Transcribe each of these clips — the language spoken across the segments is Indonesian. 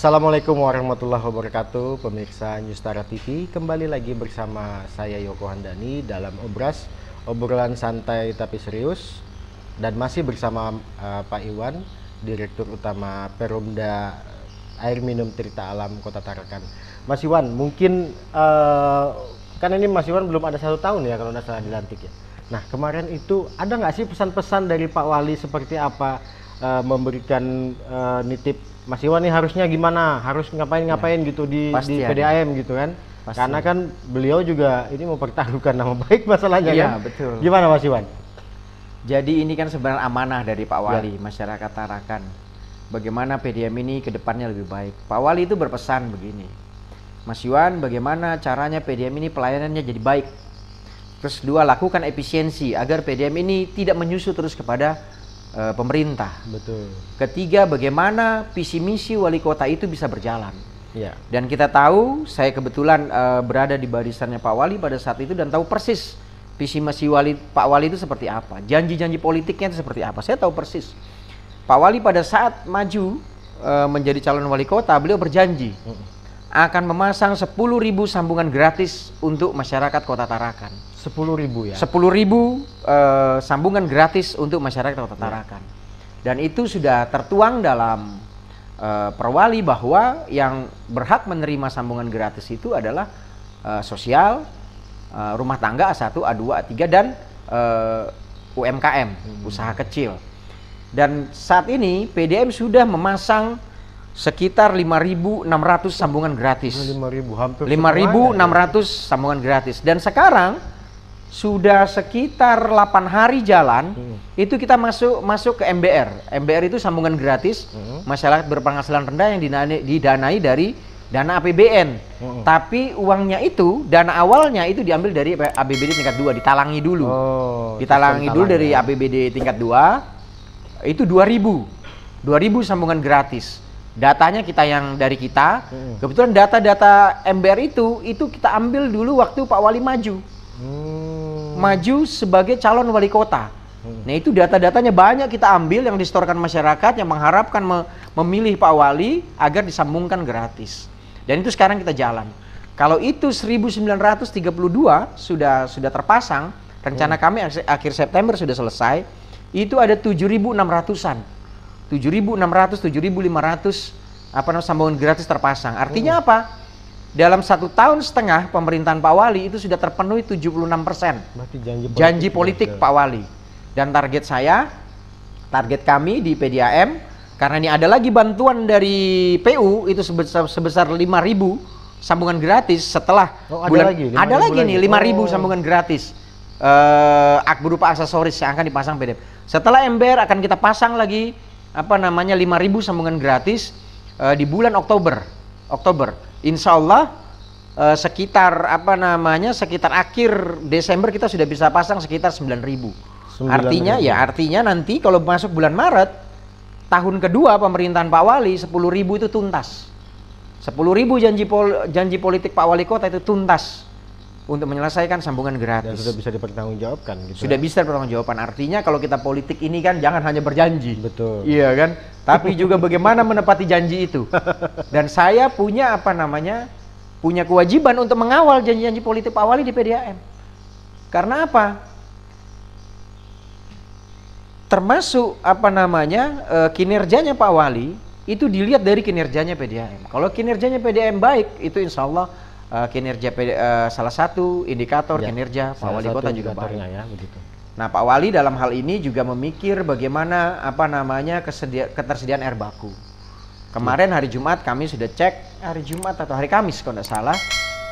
Assalamualaikum warahmatullahi wabarakatuh Pemirsa Newstara TV Kembali lagi bersama saya Yoko Handani Dalam Obras Obrolan santai tapi serius Dan masih bersama uh, Pak Iwan Direktur Utama Perumda Air Minum Tirta Alam Kota Tarakan Mas Iwan mungkin uh, Kan ini Mas Iwan belum ada satu tahun ya Kalau tidak salah dilantik ya Nah kemarin itu ada nggak sih pesan-pesan dari Pak Wali Seperti apa uh, memberikan uh, nitip Mas Iwan nih harusnya gimana harus ngapain iya. ngapain ya. gitu di di PDAM ada. gitu kan Pasti. karena kan beliau juga ini mau mempertaruhkan nama baik masalahnya ya, kan betul gimana Mas Iwan jadi ini kan sebenarnya amanah dari Pak iya. Wali ya. masyarakat Tarakan bagaimana PDAM ini ke depannya lebih baik Pak Wali itu berpesan begini Mas Iwan bagaimana caranya PDAM ini pelayanannya jadi baik Terus dua, lakukan efisiensi agar PDAM ini tidak menyusu terus kepada e, pemerintah. Betul. Ketiga, bagaimana visi misi wali kota itu bisa berjalan. Ya. Dan kita tahu, saya kebetulan e, berada di barisannya Pak Wali pada saat itu dan tahu persis visi misi wali Pak Wali itu seperti apa, janji-janji politiknya itu seperti apa. Saya tahu persis. Pak Wali pada saat maju e, menjadi calon wali kota, beliau berjanji akan memasang 10.000 sambungan gratis untuk masyarakat Kota Tarakan sepuluh ribu ya sepuluh ribu uh, sambungan gratis untuk masyarakat Kota ya. Tarakan ya. dan itu sudah tertuang dalam uh, perwali bahwa yang berhak menerima sambungan gratis itu adalah uh, sosial uh, rumah tangga A1 A2 A3 dan uh, UMKM hmm. usaha kecil dan saat ini PDM sudah memasang sekitar 5.600 sambungan gratis. 5.000 hampir 5.600 ya. sambungan gratis. Dan sekarang sudah sekitar 8 hari jalan, hmm. itu kita masuk masuk ke MBR. MBR itu sambungan gratis hmm. masyarakat berpenghasilan rendah yang didanai, didanai dari dana APBN. Hmm. Tapi uangnya itu dana awalnya itu diambil dari APBD tingkat 2, ditalangi dulu. Oh, ditalangi dulu dari APBD ya. tingkat 2 itu 2000. 2000 sambungan gratis. Datanya kita yang dari kita. Hmm. Kebetulan data-data MBR itu itu kita ambil dulu waktu Pak Wali maju. Hmm maju sebagai calon wali kota. Hmm. Nah itu data-datanya banyak kita ambil yang distorkan masyarakat yang mengharapkan me memilih Pak Wali agar disambungkan gratis. Dan itu sekarang kita jalan. Kalau itu 1932 sudah sudah terpasang, rencana hmm. kami akhir September sudah selesai, itu ada 7.600-an. 7.600, 7.500 apa namanya sambungan gratis terpasang. Artinya hmm. apa? dalam satu tahun setengah pemerintahan Pak Wali itu sudah terpenuhi 76 persen janji politik, janji politik Pak Wali dan target saya target kami di PDAM karena ini ada lagi bantuan dari PU itu sebesar, sebesar ribu sambungan gratis setelah oh, ada bulan lagi, ada lagi nih 5.000 oh. sambungan gratis uh, eh, berupa aksesoris yang akan dipasang PDAM setelah ember akan kita pasang lagi apa namanya lima ribu sambungan gratis uh, di bulan Oktober Oktober insya Allah eh, sekitar apa namanya sekitar akhir Desember kita sudah bisa pasang sekitar 9.000 artinya ya artinya nanti kalau masuk bulan Maret tahun kedua pemerintahan Pak Wali 10.000 itu tuntas 10.000 janji pol, janji politik Pak Wali Kota itu tuntas untuk menyelesaikan sambungan gratis. Dan sudah bisa dipertanggungjawabkan gitu. Sudah ya? bisa dipertanggungjawabkan. Artinya kalau kita politik ini kan jangan hanya berjanji. Betul. Iya kan? Tapi juga bagaimana menepati janji itu. Dan saya punya apa namanya? punya kewajiban untuk mengawal janji-janji politik Pak Wali di PDAM. Karena apa? Termasuk apa namanya? Eh, kinerjanya Pak Wali itu dilihat dari kinerjanya PDAM. Kalau kinerjanya PDAM baik, itu insya Allah uh, kinerja uh, salah satu indikator ya, kinerja Pak Wali Kota juga bahaya. ya begitu. Nah, Pak Wali dalam hal ini juga memikir bagaimana apa namanya kesedia, ketersediaan air baku. Kemarin iya. hari Jumat kami sudah cek hari Jumat atau hari Kamis kalau tidak salah,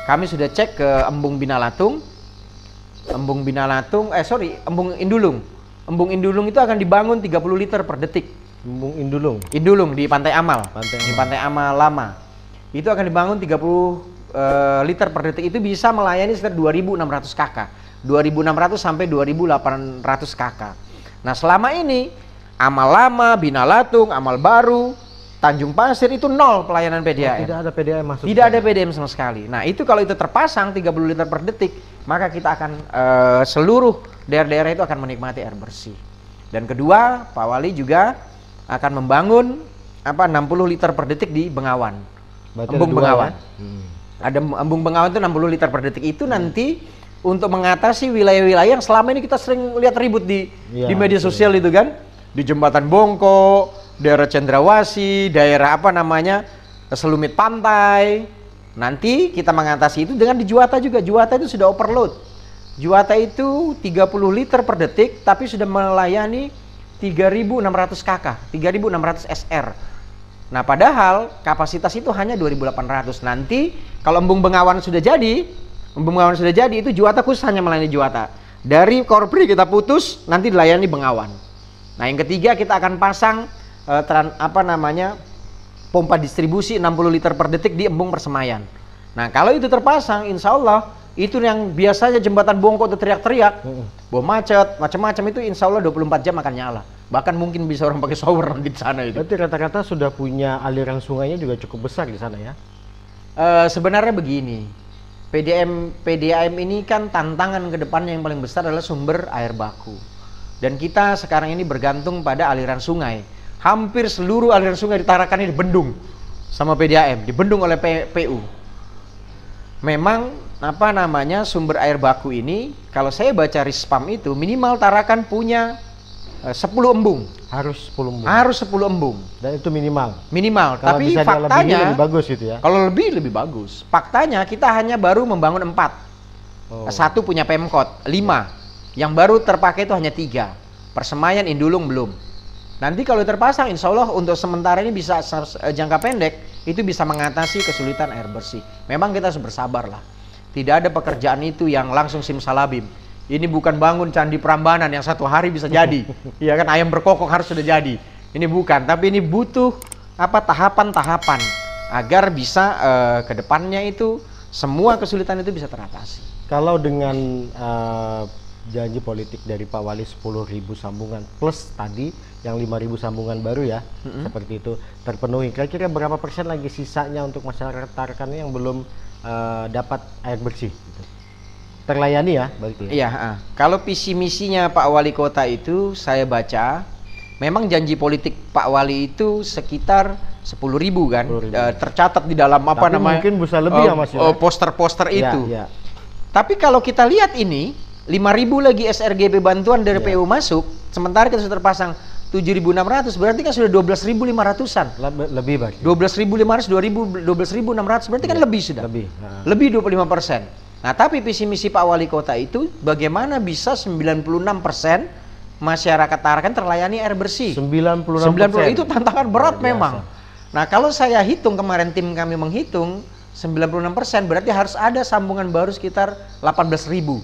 kami sudah cek ke Embung Binalatung. Embung Binalatung, eh sorry, Embung Indulung. Embung Indulung itu akan dibangun 30 liter per detik. Embung Indulung. Indulung di Pantai Amal. Pantai Amal. Di Pantai Amal Lama. Itu akan dibangun 30 uh, liter per detik itu bisa melayani sekitar 2.600 kk. 2.600 sampai 2.800 kk. Nah selama ini amal lama, Binalatung amal baru, Tanjung Pasir itu nol pelayanan PDAM. Oh, tidak ada PDAM masuk. Tidak ada PDAM sama sekali. Nah itu kalau itu terpasang 30 liter per detik, maka kita akan uh, seluruh daerah-daerah itu akan menikmati air bersih. Dan kedua, Pak Wali juga akan membangun apa 60 liter per detik di Bengawan. Berarti Embung ya? Bengawan. Ya? Hmm. Ada embung bengawan itu 60 liter per detik itu hmm. nanti untuk mengatasi wilayah-wilayah yang selama ini kita sering lihat ribut di ya, di media sosial itu, itu kan di jembatan Bongko, daerah Cendrawasi, daerah apa namanya selumit pantai. Nanti kita mengatasi itu dengan di Juwata juga. Juwata itu sudah overload. Juwata itu 30 liter per detik tapi sudah melayani 3600 KK, 3600 SR. Nah, padahal kapasitas itu hanya 2.800. Nanti kalau embung Bengawan sudah jadi, embung Bengawan sudah jadi itu Juwata khusus hanya melayani Juwata. Dari Korpri kita putus, nanti dilayani Bengawan. Nah, yang ketiga kita akan pasang eh, tran, apa namanya? pompa distribusi 60 liter per detik di embung Persemayan. Nah, kalau itu terpasang, insya Allah itu yang biasanya jembatan bongkok itu teriak-teriak, mm bom macet, macam-macam itu insya Allah 24 jam akan nyala bahkan mungkin bisa orang pakai shower di sana itu. Berarti rata-rata sudah punya aliran sungainya juga cukup besar di sana ya? Uh, sebenarnya begini, PDM PDAM ini kan tantangan ke depannya yang paling besar adalah sumber air baku. Dan kita sekarang ini bergantung pada aliran sungai. Hampir seluruh aliran sungai di Tarakan ini dibendung sama PDAM, dibendung oleh PU. Memang apa namanya sumber air baku ini, kalau saya baca rispam itu minimal Tarakan punya Eh, sepuluh embung. Harus sepuluh embung. Harus 10 embung. Dan itu minimal. Minimal. Kalau Tapi bisa faktanya lebih, lebih bagus gitu ya. Kalau lebih lebih bagus. Faktanya kita hanya baru membangun empat Oh. Satu punya Pemkot, lima Yang baru terpakai itu hanya tiga Persemayan Indulung belum. Nanti kalau terpasang insya Allah untuk sementara ini bisa eh, jangka pendek itu bisa mengatasi kesulitan air bersih. Memang kita harus bersabar lah. Tidak ada pekerjaan itu yang langsung simsalabim ini bukan bangun candi Prambanan yang satu hari bisa jadi. Iya kan ayam berkokok harus sudah jadi. Ini bukan, tapi ini butuh apa tahapan-tahapan agar bisa uh, ke depannya itu semua kesulitan itu bisa teratasi. Kalau dengan uh, janji politik dari Pak Wali 10.000 sambungan plus tadi yang 5.000 sambungan baru ya, mm-hmm. seperti itu terpenuhi. Kira-kira berapa persen lagi sisanya untuk masyarakat Tarkan yang belum uh, dapat air bersih? Gitu? terlayani ya berarti. Iya. Uh. Kalau visi misinya Pak Wali Kota itu saya baca, memang janji politik Pak Wali itu sekitar sepuluh ribu kan, 10 ribu. Uh, tercatat di dalam apa Tapi namanya? Mungkin bisa lebih uh, ya mas. Uh, poster-poster ya, itu. Ya. Tapi kalau kita lihat ini, lima ribu lagi SRGB bantuan dari ya. PU masuk, sementara kita sudah terpasang 7.600 berarti kan sudah 12.500-an. Lebih berarti. 12.500 2000 12.600 berarti ya. kan iya, lebih sudah. Lebih. Uh. Lebih 25%. Nah, tapi visi misi Pak Wali Kota itu bagaimana bisa 96% masyarakat Tarakan terlayani air bersih. 96%. 90 itu tantangan berat memang. Nah, kalau saya hitung kemarin tim kami menghitung 96% berarti harus ada sambungan baru sekitar 18.000. ribu.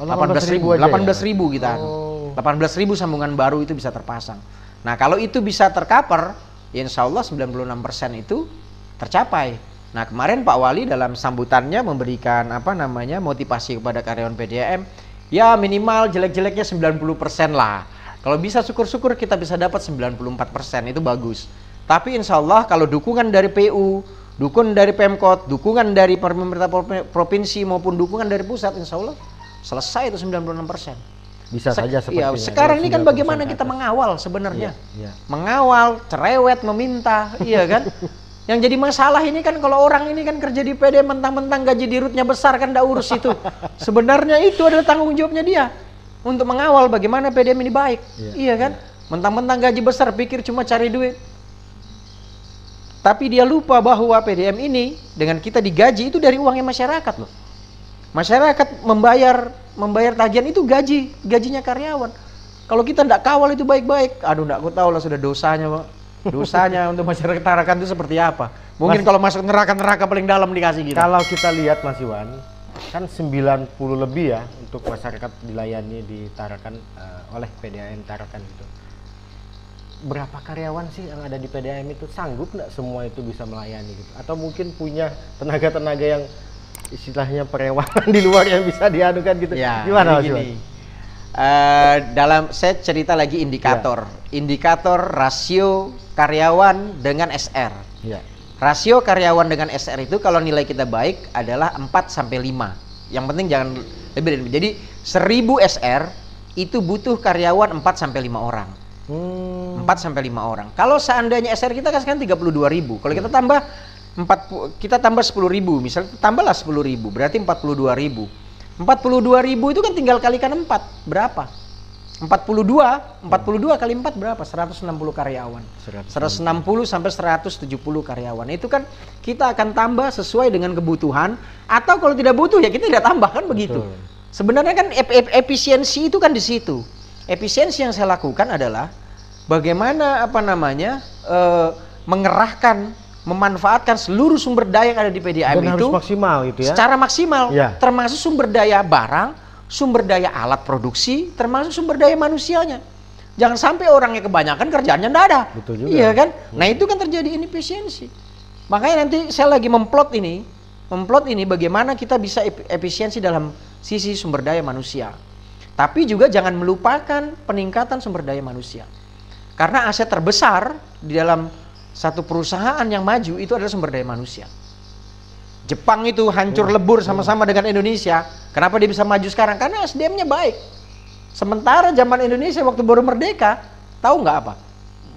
Oh, 18.000 ribu, 18 ya? ribu kita. Oh. 18.000 sambungan baru itu bisa terpasang. Nah, kalau itu bisa tercover, ya insya Allah 96% itu tercapai. Nah kemarin Pak Wali dalam sambutannya memberikan apa namanya motivasi kepada karyawan PDAM ya minimal jelek-jeleknya 90% lah. Kalau bisa syukur-syukur kita bisa dapat 94% itu bagus. Tapi insya Allah kalau dukungan dari PU, dukungan dari Pemkot, dukungan dari pemerintah provinsi maupun dukungan dari pusat insya Allah selesai itu 96% bisa Sek saja seperti ya, sekarang ini kan bagaimana kita mengawal sebenarnya ya, ya. mengawal cerewet meminta iya kan Yang jadi masalah ini kan kalau orang ini kan kerja di PD mentang-mentang gaji dirutnya besar kan tidak urus itu. Sebenarnya itu adalah tanggung jawabnya dia untuk mengawal bagaimana PDM ini baik. Iya, iya kan? mentang iya. Mentang-mentang gaji besar pikir cuma cari duit. Tapi dia lupa bahwa PDM ini dengan kita digaji itu dari uangnya masyarakat loh. Masyarakat membayar membayar tagihan itu gaji, gajinya karyawan. Kalau kita tidak kawal itu baik-baik, aduh tidak aku tahu lah sudah dosanya, Pak dosanya untuk masyarakat tarakan itu seperti apa? Mungkin Mas, kalau masuk neraka-neraka paling dalam dikasih gitu. Kalau kita lihat Mas Iwan, kan 90 lebih ya untuk masyarakat dilayani di Tarakan uh, eh, oleh PDAM Tarakan itu. Berapa karyawan sih yang ada di PDAM itu sanggup nggak semua itu bisa melayani gitu? Atau mungkin punya tenaga-tenaga yang istilahnya perewangan di luar yang bisa diadukan gitu? Ya, Gimana Mas Uh, dalam saya cerita lagi indikator, yeah. indikator rasio karyawan dengan SR. Yeah. Rasio karyawan dengan SR itu kalau nilai kita baik adalah 4 sampai 5. Yang penting jangan lebih dari Jadi 1000 SR itu butuh karyawan 4 sampai 5 orang. Hmm. 4 sampai 5 orang. Kalau seandainya SR kita kan sekarang 32 ribu Kalau yeah. Iya. kita tambah 40, kita tambah 10 ribu misalnya tambahlah 10 ribu berarti 42 ribu 42 ribu itu kan tinggal kalikan 4. Berapa? 42, 42 kali 4 berapa? 160 karyawan. 160 sampai 170 karyawan. Itu kan kita akan tambah sesuai dengan kebutuhan atau kalau tidak butuh ya kita tidak tambah kan begitu. Sebenarnya kan e -e efisiensi itu kan di situ. Efisiensi yang saya lakukan adalah bagaimana apa namanya? E, mengerahkan memanfaatkan seluruh sumber daya yang ada di PDAM Dan itu harus maksimal gitu ya. Secara maksimal ya. termasuk sumber daya barang, sumber daya alat produksi, termasuk sumber daya manusianya. Jangan sampai orangnya kebanyakan kerjaannya enggak ada. Betul juga. Iya kan? Betul. Nah, itu kan terjadi inefisiensi. Makanya nanti saya lagi memplot ini, memplot ini bagaimana kita bisa efisiensi dalam sisi sumber daya manusia. Tapi juga jangan melupakan peningkatan sumber daya manusia. Karena aset terbesar di dalam satu perusahaan yang maju itu adalah sumber daya manusia. Jepang itu hancur iya. lebur sama-sama iya. dengan Indonesia. Kenapa dia bisa maju sekarang? Karena SDM-nya baik. Sementara zaman Indonesia waktu baru merdeka, tahu nggak apa?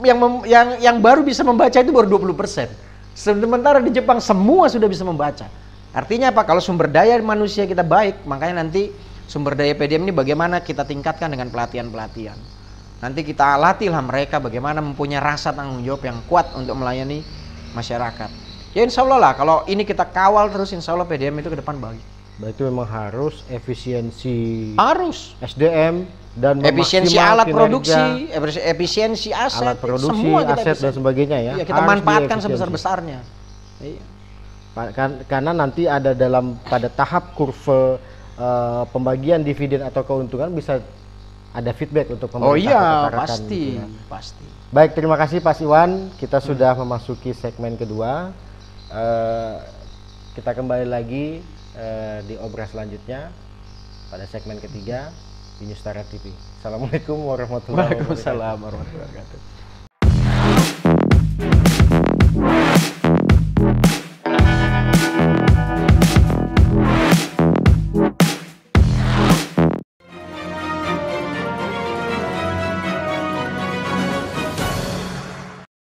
Yang yang yang baru bisa membaca itu baru 20%. Sementara di Jepang semua sudah bisa membaca. Artinya apa? Kalau sumber daya manusia kita baik, makanya nanti sumber daya PDM ini bagaimana kita tingkatkan dengan pelatihan-pelatihan. Nanti kita latihlah mereka bagaimana mempunyai rasa tanggung jawab yang kuat untuk melayani masyarakat. Ya insya Allah lah, kalau ini kita kawal terus insya Allah PDM itu ke depan baik. Berarti memang harus efisiensi harus SDM dan efisiensi alat kinerja, produksi, efisiensi aset, alat produksi, semua aset efisiensi. dan sebagainya ya. ya kita harus manfaatkan sebesar-besarnya. Iya. Kan, karena nanti ada dalam pada tahap kurva uh, eh, pembagian dividen atau keuntungan bisa ada feedback untuk oh pemerintah. Oh iya, pasti, gitu ya. pasti. Baik, terima kasih Pak Iwan. Kita sudah hmm. memasuki segmen kedua. Uh, kita kembali lagi uh, di obras selanjutnya pada segmen ketiga di News TV. Assalamualaikum warahmatullahi wabarakatuh. Waalaikumsalam warahmatullahi wabarakatuh.